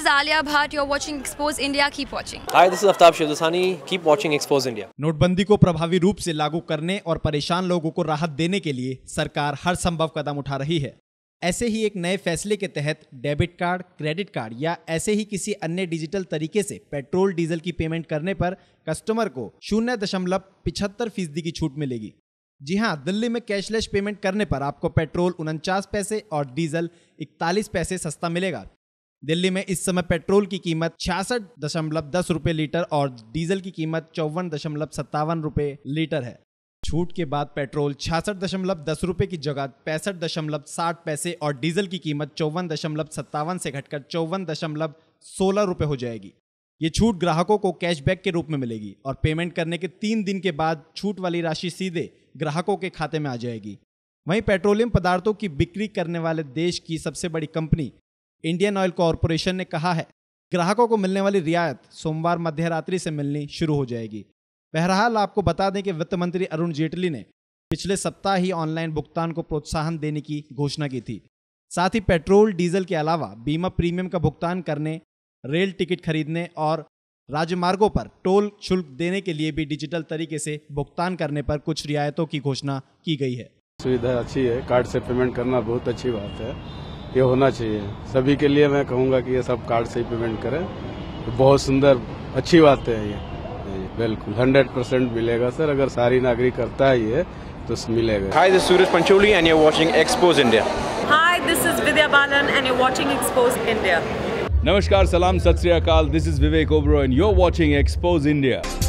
is Alia Bhatt. You're watching Expose India. Keep watching. Hi, this is Aftab Shivdasani. Keep watching Expose India. नोटबंदी को प्रभावी रूप से लागू करने और परेशान लोगों को राहत देने के लिए सरकार हर संभव कदम उठा रही है ऐसे ही एक नए फैसले के तहत डेबिट कार्ड क्रेडिट कार्ड या ऐसे ही किसी अन्य डिजिटल तरीके से पेट्रोल डीजल की पेमेंट करने पर कस्टमर को शून्य दशमलव पिछहत्तर फीसदी की छूट मिलेगी जी हां दिल्ली में कैशलेस पेमेंट करने पर आपको पेट्रोल उनचास पैसे और डीजल इकतालीस पैसे सस्ता मिलेगा दिल्ली में इस समय पेट्रोल की कीमत छियासठ दशमलव दस रुपये लीटर और डीजल की कीमत चौवन दशमलव सत्तावन रुपये लीटर है छूट के बाद पेट्रोल छियासठ दशमलव दस रुपये की जगह पैंसठ दशमलव साठ पैसे और डीजल की कीमत चौवन दशमलव सत्तावन से घटकर चौवन दशमलव सोलह रुपये हो जाएगी ये छूट ग्राहकों को कैशबैक के रूप में मिलेगी और पेमेंट करने के तीन दिन के बाद छूट वाली राशि सीधे ग्राहकों के खाते में आ जाएगी वहीं पेट्रोलियम पदार्थों की बिक्री करने वाले देश की सबसे बड़ी कंपनी इंडियन ऑयल कॉरपोरेशन ने कहा है ग्राहकों को मिलने वाली रियायत सोमवार मध्यरात्रि से मिलनी शुरू हो जाएगी बहरहाल आपको बता दें कि वित्त मंत्री अरुण जेटली ने पिछले सप्ताह ही ऑनलाइन भुगतान को प्रोत्साहन देने की घोषणा की थी साथ ही पेट्रोल डीजल के अलावा बीमा प्रीमियम का भुगतान करने रेल टिकट खरीदने और राजमार्गों पर टोल शुल्क देने के लिए भी डिजिटल तरीके से भुगतान करने पर कुछ रियायतों की घोषणा की गई है सुविधा अच्छी है कार्ड से पेमेंट करना बहुत अच्छी बात है ये होना चाहिए सभी के लिए मैं कहूँगा कि ये सब कार्ड से ही पेमेंट करें तो बहुत सुंदर अच्छी बात है ये बिल्कुल हंड्रेड परसेंट मिलेगा सर अगर सारी नागरिक करता है ये तो मिलेगा hi this Suraj Pancholi and you watching Expose India hi this is Vidya Balan and you watching Expose India नमस्कार सलाम सत this is Vivek Oberoi and you watching Expose India